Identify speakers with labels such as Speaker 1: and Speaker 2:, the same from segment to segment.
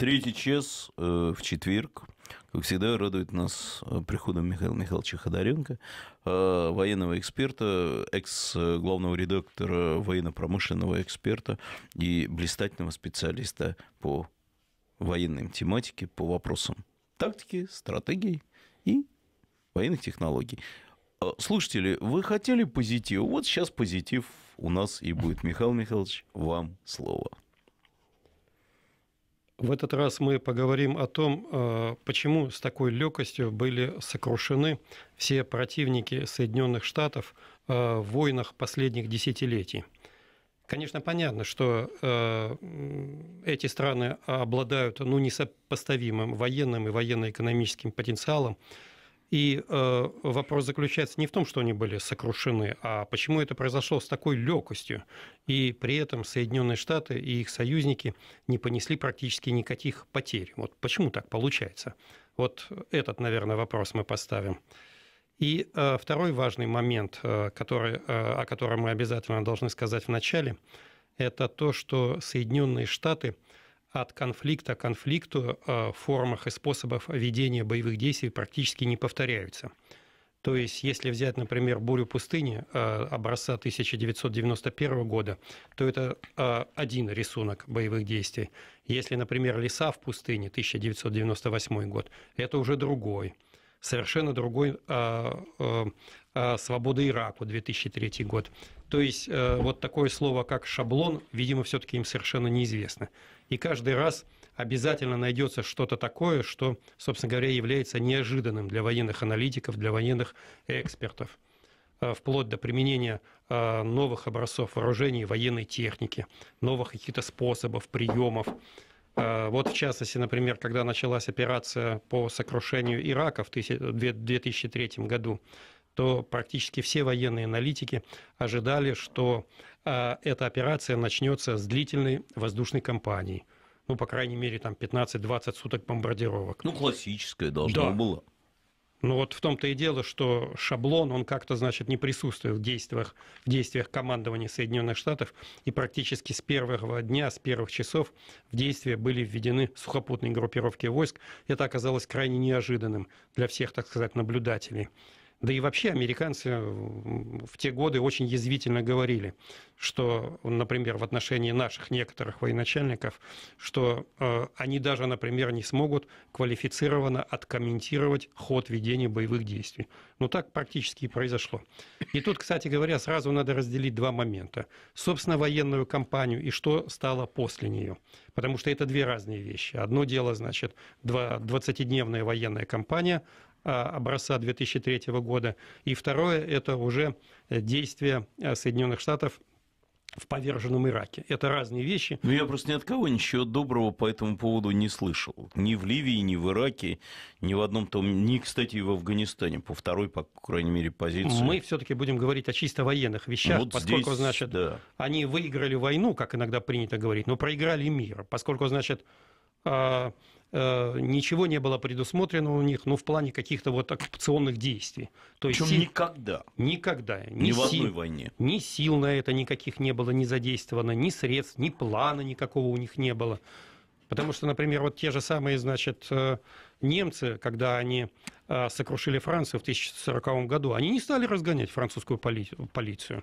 Speaker 1: Третий час э, в четверг. Как всегда, радует нас э, приходом Михаила Михайловича Ходоренко, э, военного эксперта, экс-главного редактора военно-промышленного эксперта и блистательного специалиста по военной тематике, по вопросам тактики, стратегии и военных технологий. Э, слушатели, вы хотели позитив, Вот сейчас позитив у нас и будет. Михаил Михайлович, вам слово.
Speaker 2: В этот раз мы поговорим о том, э, почему с такой легкостью были сокрушены все противники Соединенных Штатов э, в войнах последних десятилетий. Конечно, понятно, что э, эти страны обладают ну, несопоставимым военным и военно-экономическим потенциалом, и э, вопрос заключается не в том, что они были сокрушены, а почему это произошло с такой легкостью. И при этом Соединенные Штаты и их союзники не понесли практически никаких потерь. Вот почему так получается? Вот этот, наверное, вопрос мы поставим. И э, второй важный момент, э, который, э, о котором мы обязательно должны сказать в начале, это то, что Соединенные Штаты от конфликта к конфликту а, в формах и способах ведения боевых действий практически не повторяются. То есть, если взять, например, бурю пустыни а, образца 1991 года, то это а, один рисунок боевых действий. Если, например, леса в пустыне 1998 год, это уже другой. Совершенно другой Свобода Ираку 2003 год. То есть вот такое слово, как шаблон, видимо, все-таки им совершенно неизвестно и каждый раз обязательно найдется что-то такое, что, собственно говоря, является неожиданным для военных аналитиков, для военных экспертов, э, вплоть до применения э, новых образцов вооружений, военной техники, новых каких-то способов, приемов. Э, вот в частности, например, когда началась операция по сокрушению Ирака в 2003 году, то практически все военные аналитики ожидали, что э, эта операция начнется с длительной воздушной кампании. Ну, по крайней мере, там 15-20 суток бомбардировок. Ну,
Speaker 1: классическая должна да. была.
Speaker 2: Ну вот в том-то и дело, что шаблон, он как-то, значит, не присутствует в действиях, в действиях командования Соединенных Штатов, и практически с первого дня, с первых часов в действие были введены сухопутные группировки войск. Это оказалось крайне неожиданным для всех, так сказать, наблюдателей. Да и вообще американцы в те годы очень язвительно говорили, что, например, в отношении наших некоторых военачальников, что э, они даже, например, не смогут квалифицированно откомментировать ход ведения боевых действий. Но ну, так практически и произошло. И тут, кстати говоря, сразу надо разделить два момента. Собственно, военную кампанию и что стало после нее. Потому что это две разные вещи. Одно дело, значит, 20-дневная военная кампания, а, образца 2003 года. И второе – это уже э, действия э, Соединенных Штатов в поверженном Ираке. Это разные вещи.
Speaker 1: Но ну, я просто ни от кого ничего доброго по этому поводу не слышал. Ни в Ливии, ни в Ираке, ни в одном том, ни, кстати, и в Афганистане, по второй, по крайней мере, позиции. Мы
Speaker 2: все-таки будем говорить о чисто военных вещах, вот поскольку, здесь, значит, да. они выиграли войну, как иногда принято говорить, но проиграли мир, поскольку, значит, а, Э, ничего не было предусмотрено у них, ну, в плане каких-то вот оккупационных действий. То есть, сил...
Speaker 1: никогда.
Speaker 2: Никогда. Ни, ни в сил... одной войне. Ни сил на это никаких не было, не задействовано, ни средств, ни плана никакого у них не было. Потому что, например, вот те же самые, значит, э, немцы, когда они э, сокрушили Францию в 1940 году, они не стали разгонять французскую поли... полицию.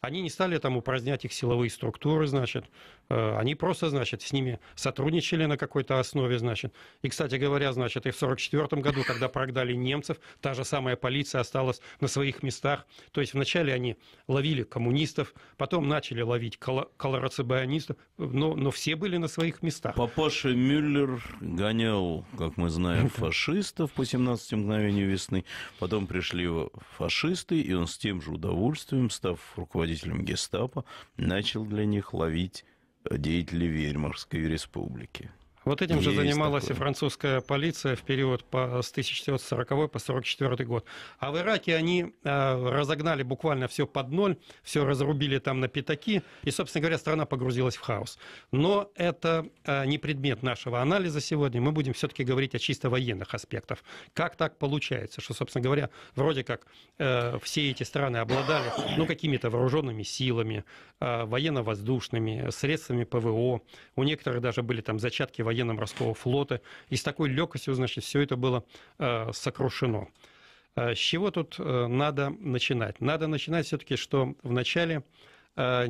Speaker 2: Они не стали там упразднять их силовые структуры, значит. Э, они просто, значит, с ними сотрудничали на какой-то основе, значит. И, кстати говоря, значит, и в 1944 году, когда прогнали немцев, та же самая полиция осталась на своих местах. То есть вначале они ловили коммунистов, потом начали ловить кол- колорацибионистов, но, но все были на своих местах. Папаша Мюллер гонял,
Speaker 1: как мы знаем, фашистов по 17 мгновению весны. Потом пришли фашисты, и он с тем же удовольствием, став руководителем руководителем гестапо, начал для них ловить э, деятелей Веймарской республики. Вот этим же занималась такое. и
Speaker 2: французская полиция в период по, с 1940 по 1944 год. А в Ираке они э, разогнали буквально все под ноль, все разрубили там на пятаки, и, собственно говоря, страна погрузилась в хаос. Но это э, не предмет нашего анализа сегодня. Мы будем все-таки говорить о чисто военных аспектах. Как так получается, что, собственно говоря, вроде как э, все эти страны обладали ну, какими-то вооруженными силами, э, военно-воздушными, средствами ПВО. У некоторых даже были там зачатки военных военно-морского флота. И с такой легкостью, значит, все это было э, сокрушено. Э, с чего тут э, надо начинать? Надо начинать все-таки, что вначале с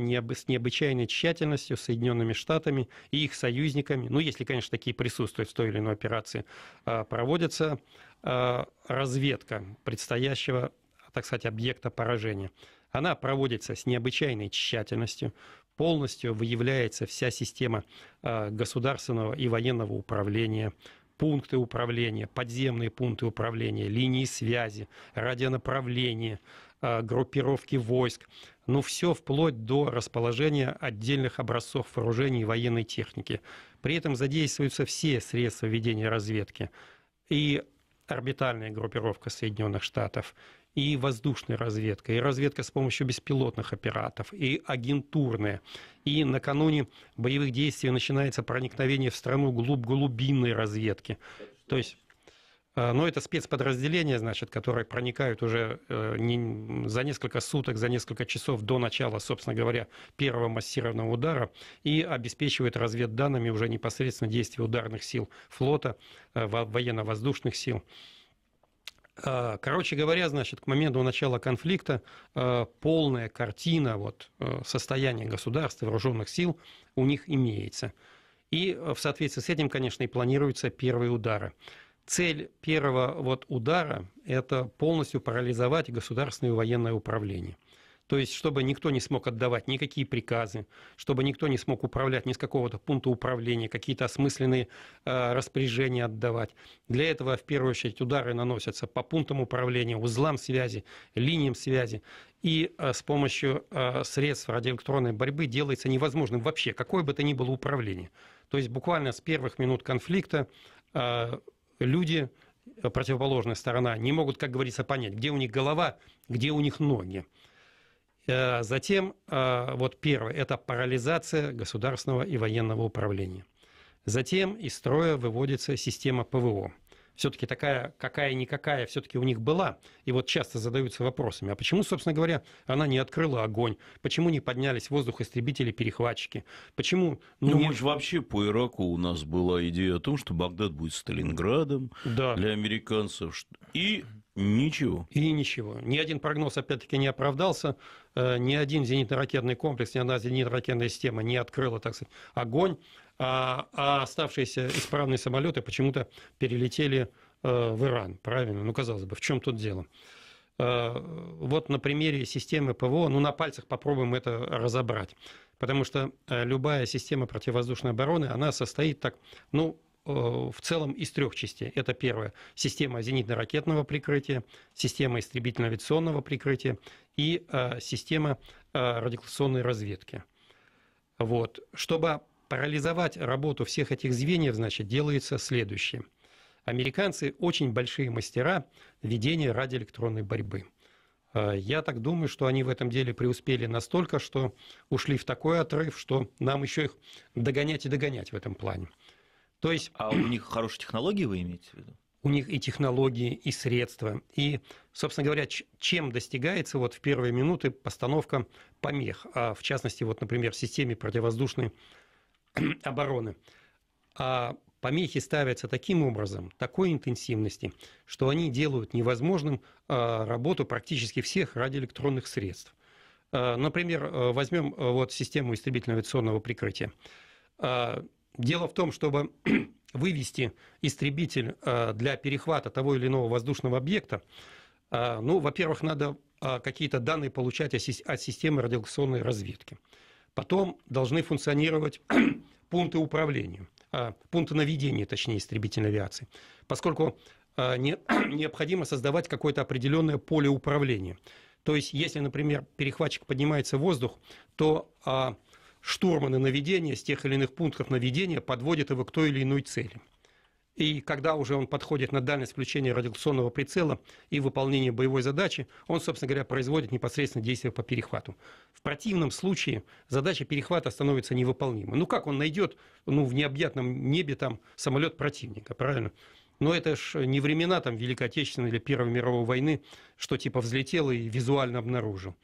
Speaker 2: необычайной тщательностью Соединенными Штатами и их союзниками, ну, если, конечно, такие присутствуют в той или иной операции, проводится разведка предстоящего, так сказать, объекта поражения. Она проводится с необычайной тщательностью, полностью выявляется вся система а, государственного и военного управления пункты управления, подземные пункты управления, линии связи, радионаправления, а, группировки войск, ну все вплоть до расположения отдельных образцов вооружений и военной техники. При этом задействуются все средства ведения разведки. И орбитальная группировка Соединенных Штатов, и воздушная разведка, и разведка с помощью беспилотных аппаратов, и агентурная. И накануне боевых действий начинается проникновение в страну глуб глубинной разведки. То есть э, но ну, это спецподразделения, значит, которые проникают уже э, не, за несколько суток, за несколько часов до начала, собственно говоря, первого массированного удара и обеспечивают разведданными уже непосредственно действия ударных сил флота, э, военно-воздушных сил. А, короче говоря, значит, к моменту начала конфликта а, полная картина вот, э, состояния государства, вооруженных сил у них имеется. И э, в соответствии с этим, конечно, и планируются первые удары. Цель первого вот удара – это полностью парализовать государственное военное управление – то есть, чтобы никто не смог отдавать никакие приказы, чтобы никто не смог управлять ни с какого-то пункта управления, какие-то осмысленные э, распоряжения отдавать. Для этого, в первую очередь, удары наносятся по пунктам управления, узлам связи, линиям связи. И э, с помощью э, средств радиоэлектронной борьбы делается невозможным вообще какое бы то ни было управление. То есть, буквально с первых минут конфликта э, люди э, противоположная сторона, не могут, как говорится, понять, где у них голова, где у них ноги. Э, затем, э, вот первое, это парализация государственного и военного управления. Затем из строя выводится система ПВО. Все-таки такая, какая-никакая, все-таки у них была. И вот часто задаются вопросами, а почему, собственно говоря, она не открыла огонь? Почему не поднялись в воздух истребители-перехватчики? Почему... Ну, не... мы
Speaker 1: вообще по Ираку у нас была идея о том, что Багдад будет Сталинградом да. для американцев. И Ничего.
Speaker 2: И ничего. Ни один прогноз, опять-таки, не оправдался. Э, ни один зенитно-ракетный комплекс, ни одна зенитно-ракетная система не открыла, так сказать, огонь. А, а оставшиеся исправные самолеты почему-то перелетели э, в Иран. Правильно? Ну, казалось бы, в чем тут дело? Э, вот на примере системы ПВО, ну, на пальцах попробуем это разобрать. Потому что любая система противовоздушной обороны, она состоит так, ну, Э, в целом из трех частей. Это первое – система зенитно-ракетного прикрытия, система истребительно-авиационного прикрытия и э, система э, радиолокационной разведки. Вот. Чтобы парализовать работу всех этих звеньев, значит, делается следующее. Американцы очень большие мастера ведения радиоэлектронной борьбы. Я так думаю, что они в этом деле преуспели настолько, что ушли в такой отрыв, что нам еще их догонять и догонять в этом плане. То есть... А у них хорошие технологии, вы имеете в виду? У них и технологии, и средства. И, собственно говоря, чем достигается вот в первые минуты постановка помех, а в частности, вот, например, в системе противовоздушной обороны. А помехи ставятся таким образом, такой интенсивности, что они делают невозможным а, работу практически всех радиоэлектронных средств. А, например, э, возьмем э, вот систему истребительного авиационного прикрытия а, Дело в том, чтобы вывести истребитель э, для перехвата того или иного воздушного объекта, э, ну, во-первых, надо э, какие-то данные получать от системы радиолокационной разведки. Потом должны функционировать пункты управления, пункты наведения, точнее, истребительной авиации, поскольку необходимо создавать какое-то определенное поле управления. То есть, если, например, перехватчик поднимается в воздух, то а, штурманы наведения с тех или иных пунктов наведения подводят его к той или иной цели. И когда уже он подходит на дальность включения радиационного прицела и выполнения боевой задачи, он, собственно говоря, производит непосредственно действие по перехвату. В противном случае задача перехвата становится невыполнимой. Ну как он найдет ну, в необъятном небе там самолет противника, правильно? Но это ж не времена там Великой Отечественной или Первой мировой войны, что типа взлетел и визуально обнаружил.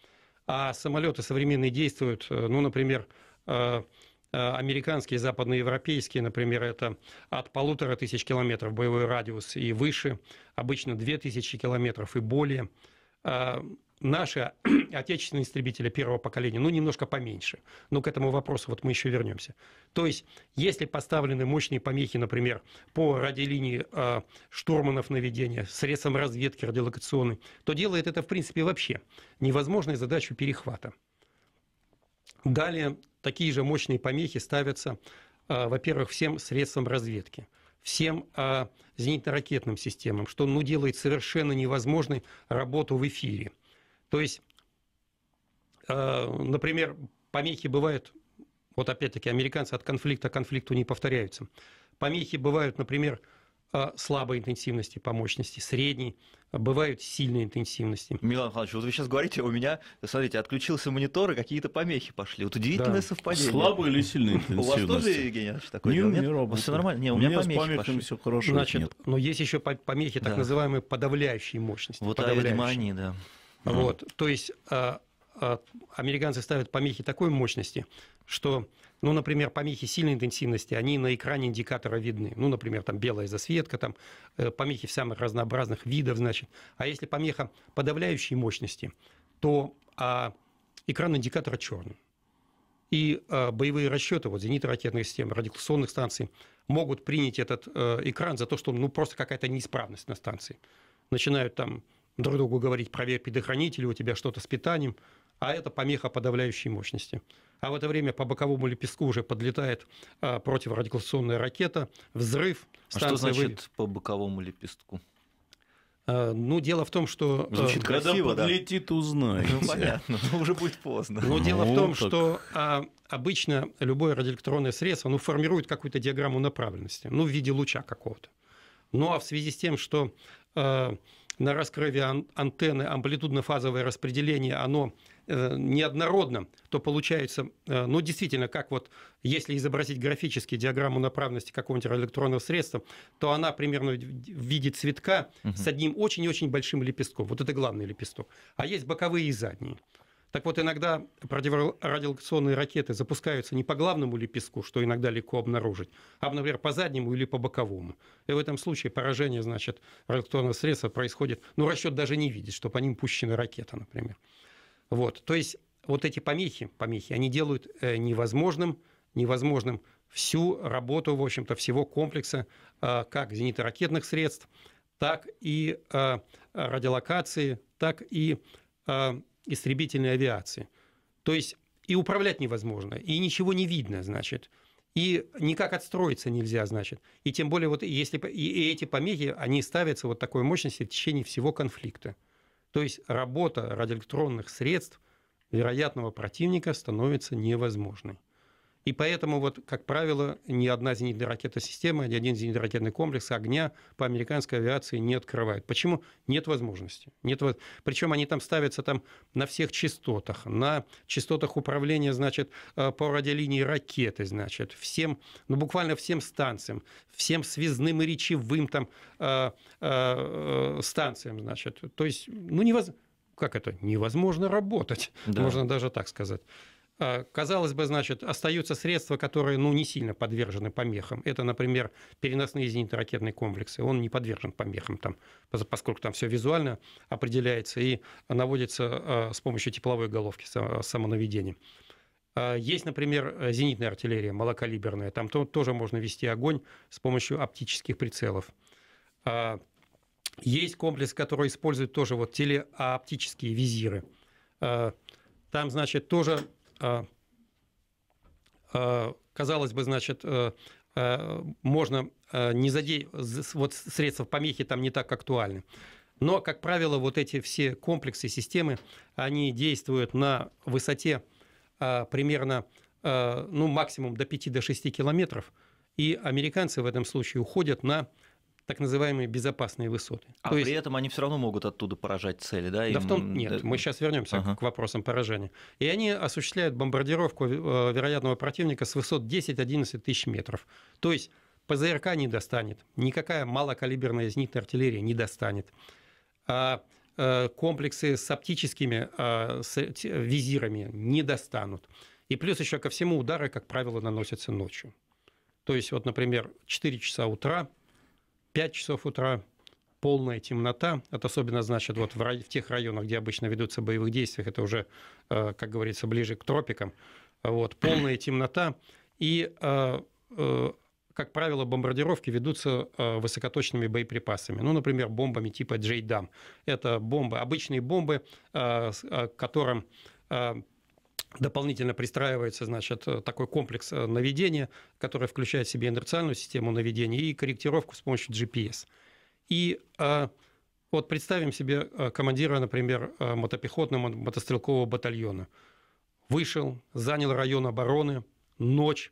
Speaker 2: А самолеты современные действуют, э, ну, например, Э, э, американские, западноевропейские, например, это от полутора тысяч километров боевой радиус и выше, обычно две тысячи километров и более. Э, наши отечественные истребители первого поколения, ну, немножко поменьше. Но к этому вопросу вот мы еще вернемся. То есть, если поставлены мощные помехи, например, по радиолинии э, штурманов наведения, средством разведки радиолокационной, то делает это, в принципе, вообще невозможной задачу перехвата. Далее такие же мощные помехи ставятся, а, во-первых, всем средствам разведки всем а, зенитно-ракетным системам, что ну, делает совершенно невозможной работу в эфире. То есть, а, например, помехи бывают, вот опять-таки американцы от конфликта к конфликту не повторяются. Помехи бывают, например, а, слабой интенсивности по мощности, средней, а, бывают сильные интенсивности. Милан Михайлович, вот вы сейчас говорите, у меня, смотрите, отключился монитор, и какие-то помехи пошли. Вот удивительное да. совпадение. Слабые или сильные интенсивности? У вас тоже, Евгений Ильич, такое? Ну, не, у меня Все нормально? Не, у, у меня, меня помехи пошли. все хорошо. Значит, нет. но есть еще помехи так да. называемые подавляющие мощности. Вот подавляющие. а видимо, да. Вот, то есть а, а, американцы ставят помехи такой мощности, что, ну, например, помехи сильной интенсивности, они на экране индикатора видны. Ну, например, там белая засветка, там э, помехи самых разнообразных видов, значит. А если помеха подавляющей мощности, то а, экран индикатора черный. И э, боевые расчеты, вот зенит ракетных систем, радиолокационных станций, могут принять этот э, экран за то, что ну, просто какая-то неисправность на станции. Начинают там друг другу говорить, проверь предохранитель, у тебя что-то с питанием а это помеха подавляющей мощности. А в это время по боковому лепестку уже подлетает а, противорадикационная ракета, взрыв. А что значит по боковому лепестку? А, ну, дело в том, что... А, Звучит красиво, Когда подлетит, да? узнаете. Ну, понятно, но ну, уже будет поздно. Но ну, дело в том, ну, так... что а, обычно любое радиоэлектронное средство, оно формирует какую-то диаграмму направленности, ну, в виде луча какого-то. Ну, а в связи с тем, что а, на раскрыве ан- антенны амплитудно-фазовое распределение, оно Э, неоднородно, то получается, э, ну, действительно, как вот, если изобразить графически диаграмму направленности какого-нибудь электронного средства, то она примерно в виде цветка угу. с одним очень-очень большим лепестком. Вот это главный лепесток. А есть боковые и задние. Так вот, иногда противорадиолокационные ракеты запускаются не по главному лепестку, что иногда легко обнаружить, а, например, по заднему или по боковому. И в этом случае поражение, значит, радиолокационного средства происходит, ну, расчет даже не видит, что по ним пущена ракета, например. Вот, то есть вот эти помехи, помехи, они делают э, невозможным, невозможным всю работу, в общем-то, всего комплекса э, как зенитно-ракетных средств, так и э, радиолокации, так и истребительной авиации. То есть и управлять невозможно, и ничего не видно, значит, и никак отстроиться нельзя, значит. И тем более вот если и эти помехи, они ставятся вот такой мощности в течение всего конфликта. То есть работа радиоэлектронных средств вероятного противника становится невозможной. И поэтому, вот, как правило, ни одна зенитная ракетная система, ни один зенитно-ракетный комплекс огня по американской авиации не открывает. Почему? Нет возможности. Нет воз... Причем они там ставятся там на всех частотах, на частотах управления, значит, э, по радиолинии ракеты, значит, всем, ну, буквально всем станциям, всем связным и речевым там э, э, э станциям, значит. То есть, ну, невозможно как это, невозможно работать, да. можно даже так сказать. А, казалось бы, значит, остаются средства, которые ну, не сильно подвержены помехам. Это, например, переносные зенитно-ракетные комплексы. Он не подвержен помехам, там, поскольку там все визуально определяется и наводится а, с помощью тепловой головки самонаведения. А, есть, например, зенитная артиллерия малокалиберная. Там тоже можно вести огонь с помощью оптических прицелов. Есть комплекс, который использует тоже вот телеоптические визиры. Там, значит, тоже а, а, казалось бы, значит, э, э, можно э, не задеть. вот средства помехи там не так актуальны. Но, как правило, вот эти все комплексы, системы, они действуют на высоте а, примерно, ну, максимум до 5-6 до километров. И американцы в этом случае уходят на так называемые безопасные высоты. А То при есть... этом они все равно могут оттуда поражать цели, да? Им... Да в том нет, э, мы сейчас вернемся ага. к вопросам поражения. И они осуществляют бомбардировку э, вероятного противника с высот 10-11 тысяч метров. То есть ПЗРК не достанет, никакая малокалиберная зенитная артиллерия не достанет. А э, комплексы с оптическими визирами не достанут. И плюс еще ко всему удары, как правило, наносятся ночью. То есть, вот, например, 4 часа утра – 5 часов утра, полная темнота. Это особенно значит вот в, рай, в тех районах, где обычно ведутся боевых действиях, это уже, э, как говорится, ближе к тропикам. Вот, полная темнота. И, э, э, как правило, бомбардировки ведутся высокоточными боеприпасами. Ну, например, бомбами типа Джейдам. Это бомбы, обычные бомбы, которым Дополнительно пристраивается, значит, э, такой комплекс э, наведения, который включает в себе инерциальную систему наведения и корректировку с помощью GPS. И э, вот представим себе командира, например, мотопехотного мотострелкового батальона. Вышел, занял район обороны, ночь,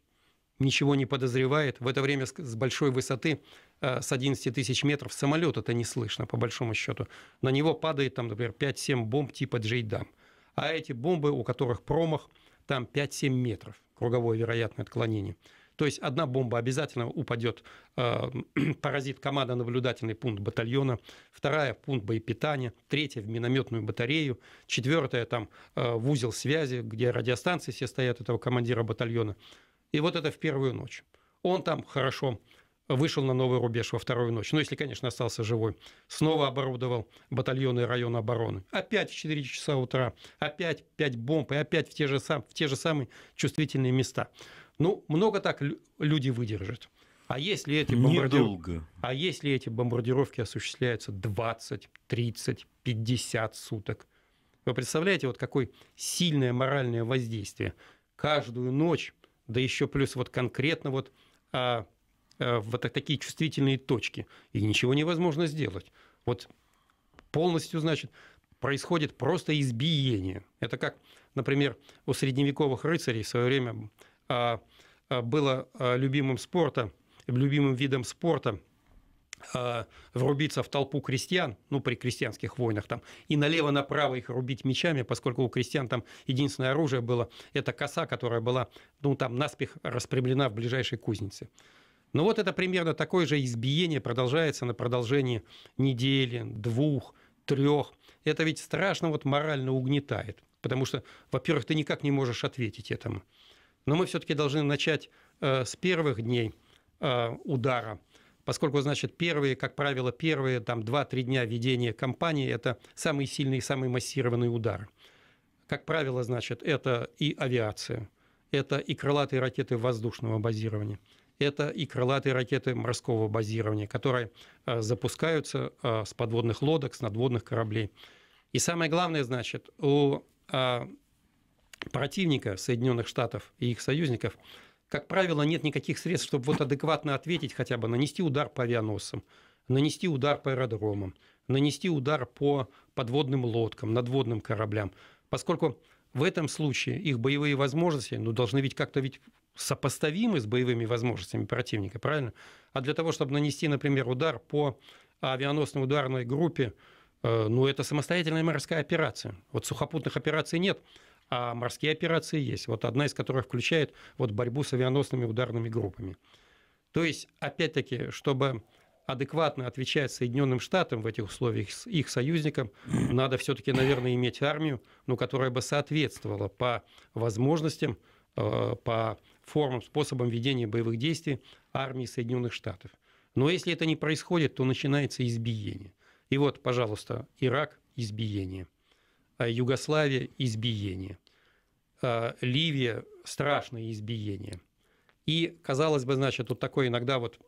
Speaker 2: ничего не подозревает. В это время с большой высоты, с 11 тысяч метров, самолет это не слышно, по большому счету. На него падает, там, например, 5-7 бомб типа Джейдам – а эти бомбы, у которых промах, там 5-7 метров, круговое вероятное отклонение. То есть одна бомба обязательно упадет, э, поразит команда наблюдательный пункт батальона, вторая в пункт боепитания, третья в минометную батарею, четвертая там э, в узел связи, где радиостанции все стоят этого командира батальона. И вот это в первую ночь. Он там хорошо вышел на новый рубеж во вторую ночь. Ну, если, конечно, остался живой. Снова оборудовал батальоны района обороны. Опять в 4 часа утра, опять 5 бомб и опять в те же, сам, в те же самые чувствительные места. Ну, много так люди выдержат. А если, эти бомбардир... а если эти бомбардировки осуществляются 20, 30, 50 суток? Вы представляете, вот какое сильное моральное воздействие. Каждую ночь, да еще плюс вот конкретно вот а, Э, вот такие чувствительные точки, и ничего невозможно сделать. Вот полностью, значит, происходит просто избиение. Это как, например, у средневековых рыцарей в свое время а, а, было а, любимым спорта, любимым видом спорта врубиться в толпу крестьян, ну, при крестьянских войнах там, и налево-направо их рубить мечами, поскольку у крестьян там единственное оружие было, это коса, которая была, ну, там, наспех распрямлена в ближайшей кузнице. Но ну, вот это примерно такое же избиение продолжается на продолжении недели, двух, трех. Это ведь страшно вот морально угнетает, потому что, во-первых, ты никак не можешь ответить этому. Но мы все-таки должны начать э, с первых дней э, удара, поскольку, значит, первые, как правило, первые там 2-3 дня ведения кампании – это самые сильные, самые массированные удары. Как правило, значит, это и авиация, это и крылатые ракеты воздушного базирования – это и крылатые ракеты морского базирования, которые э, запускаются э, с подводных лодок, с надводных кораблей. И самое главное, значит, у э, противника Соединенных Штатов и их союзников, как правило, нет никаких средств, чтобы вот адекватно ответить хотя бы, нанести удар по авианосцам, нанести удар по аэродромам, нанести удар по подводным лодкам, надводным кораблям, поскольку в этом случае их боевые возможности ну, должны ведь как-то ведь сопоставимы с боевыми возможностями противника, правильно? А для того, чтобы нанести, например, удар по авианосной ударной группе, э, ну, это самостоятельная морская операция. Вот сухопутных операций нет, а морские операции есть. Вот одна из которых включает вот борьбу с авианосными ударными группами. То есть, опять-таки, чтобы адекватно отвечать Соединенным Штатам в этих условиях, их союзникам, надо все-таки, наверное, иметь армию, ну, которая бы соответствовала по возможностям Э, по формам, способам ведения боевых действий армии Соединенных Штатов. Но если это не происходит, то начинается избиение. И вот, пожалуйста, Ирак – избиение. Э, Югославия – избиение. Э, Ливия – страшное избиение. И, казалось бы, значит, вот такое иногда вот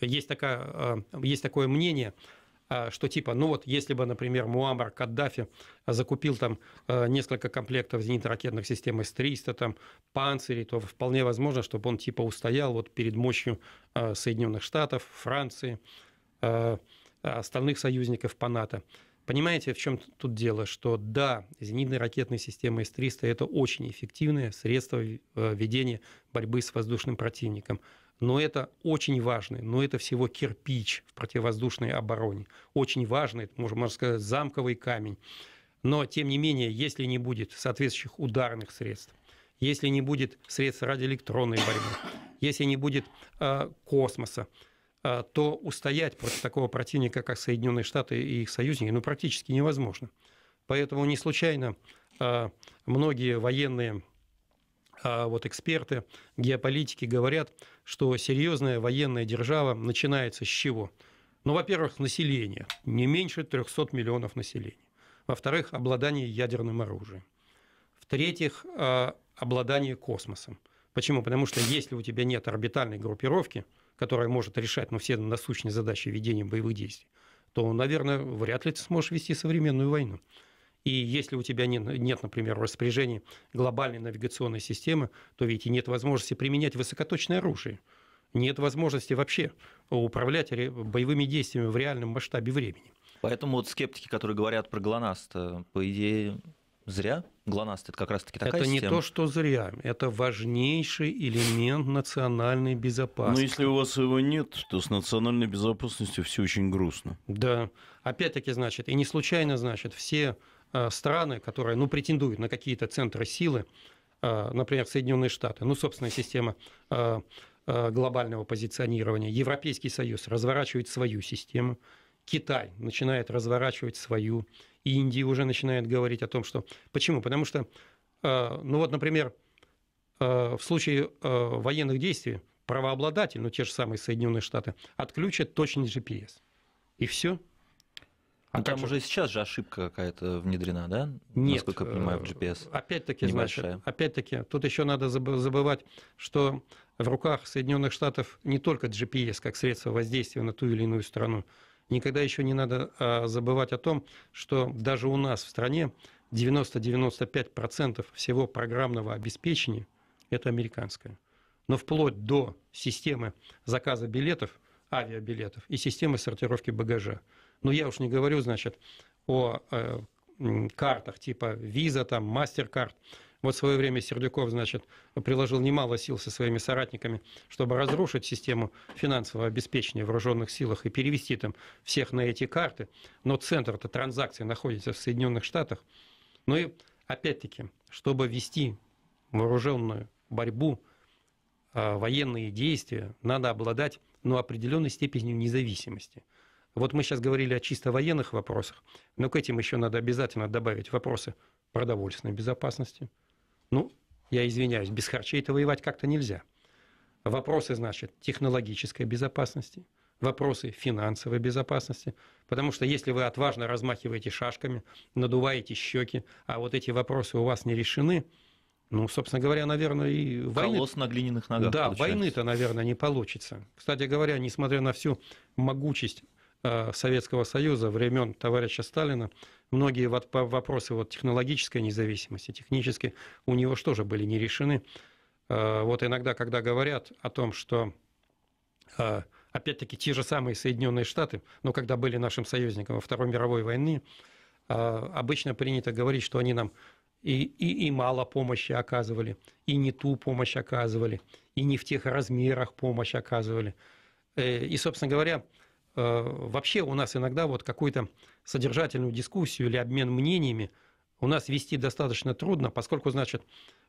Speaker 2: есть, такая, есть такое мнение – а, что типа, ну вот если бы, например, Муаммар Каддафи а, закупил там а, несколько комплектов зенитно-ракетных систем С-300, там панцирей, то вполне возможно, чтобы он типа устоял вот перед мощью Соединенных Штатов, Франции, остальных союзников по НАТО. Понимаете, в чем тут дело? Что да, зенитные ракетные системы С-300 – это очень эффективное средство э, ведения борьбы с воздушным противником – но это очень важно, но это всего кирпич в противовоздушной обороне. Очень важный, это, можно сказать, замковый камень. Но, тем не менее, если не будет соответствующих ударных средств, если не будет средств радиоэлектронной борьбы, если не будет э, космоса, э, то устоять против такого противника, как Соединенные Штаты и их союзники, ну, практически невозможно. Поэтому не случайно э, многие военные а вот эксперты геополитики говорят, что серьезная военная держава начинается с чего? Ну, во-первых, население, не меньше 300 миллионов населения. Во-вторых, обладание ядерным оружием. В-третьих, а, обладание космосом. Почему? Потому что если у тебя нет орбитальной группировки, которая может решать ну, все насущные задачи ведения боевых действий, то, наверное, вряд ли ты сможешь вести современную войну. И если у тебя не, нет, например, в глобальной навигационной системы, то ведь и нет возможности применять высокоточное оружие. Нет возможности вообще управлять боевыми действиями в реальном масштабе времени.
Speaker 1: Поэтому вот скептики, которые говорят про ГЛОНАСС, по идее, зря? ГЛОНАСС это как раз-таки такая Это не система. не то,
Speaker 2: что зря. Это важнейший элемент национальной безопасности. Но ну, если у
Speaker 1: вас его нет, то с национальной безопасностью все очень грустно.
Speaker 2: Да. Опять-таки, значит, и не случайно, значит, все Э, страны, которые ну, претендуют на какие-то центры силы, э, например, Соединенные Штаты, ну, собственная система э, глобального позиционирования, Европейский Союз разворачивает свою систему, Китай начинает разворачивать свою, Индия уже начинает говорить о том, что... Почему? Потому что, ну вот, например, в случае военных действий правообладатель, ну те же самые Соединенные Штаты, отключат точность GPS. И все.
Speaker 1: А там же... уже сейчас же ошибка какая-то внедрена, да? Нет. Насколько я понимаю, в э, GPS. Опять-таки, Небольшая. значит,
Speaker 2: опять-таки, тут еще надо забывать, что в руках Соединенных Штатов не только GPS как средство воздействия на ту или иную страну. Никогда еще не надо а, забывать о том, что даже у нас в стране 90-95% всего программного обеспечения это американское. Но вплоть до системы заказа билетов, авиабилетов и системы сортировки багажа. Ну я уж не говорю, значит, о э, картах типа Visa, там, MasterCard. Вот в свое время Сердюков, значит, приложил немало сил со своими соратниками, чтобы разрушить систему финансового обеспечения в вооруженных силах и перевести там всех на эти карты. Но центр-то транзакции находится в Соединенных Штатах. Ну и опять-таки, чтобы вести вооруженную борьбу, а, военные действия, надо обладать ну, определенной степенью независимости – вот мы сейчас говорили о чисто военных вопросах, но к этим еще надо обязательно добавить вопросы продовольственной безопасности. Ну, я извиняюсь, без харчей-то воевать как-то нельзя. Вопросы, значит, технологической безопасности, вопросы финансовой безопасности, потому что если вы отважно размахиваете шашками, надуваете щеки, а вот эти вопросы у вас не решены, ну, собственно говоря, наверное, и войны... Колос
Speaker 1: на глиняных ногах. Да, войны-то,
Speaker 2: наверное, не получится. Кстати говоря, несмотря на всю могучесть Э, Советского Союза, времен товарища Сталина, многие вопросы вот технологической независимости, технически у него тоже были не решены. Э, вот иногда, когда говорят о том, что э, опять-таки те же самые Соединенные Штаты, но когда были нашим союзником во Второй мировой войне, обычно принято говорить, что они нам и, и, и мало помощи оказывали, и не ту помощь оказывали, и не в тех размерах помощь оказывали. И, собственно говоря, Э, вообще у нас иногда вот какую-то содержательную дискуссию или обмен мнениями у нас вести достаточно трудно, поскольку, значит,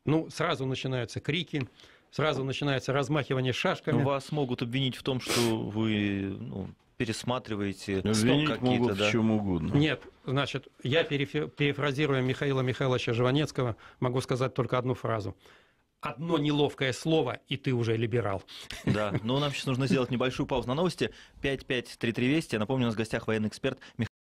Speaker 2: ну, сразу начинаются крики, сразу начинается размахивание шашками. Ну, вас
Speaker 1: могут обвинить в том, что вы ну, пересматриваете Обвинить могут да? в чем угодно. Нет,
Speaker 2: значит, я перефразируя Михаила Михайловича Жванецкого, могу сказать только одну фразу одно неловкое слово, и ты уже либерал. Да, но нам сейчас нужно сделать небольшую паузу на новости. 5533 Вести. Напомню, у нас в гостях военный эксперт Михаил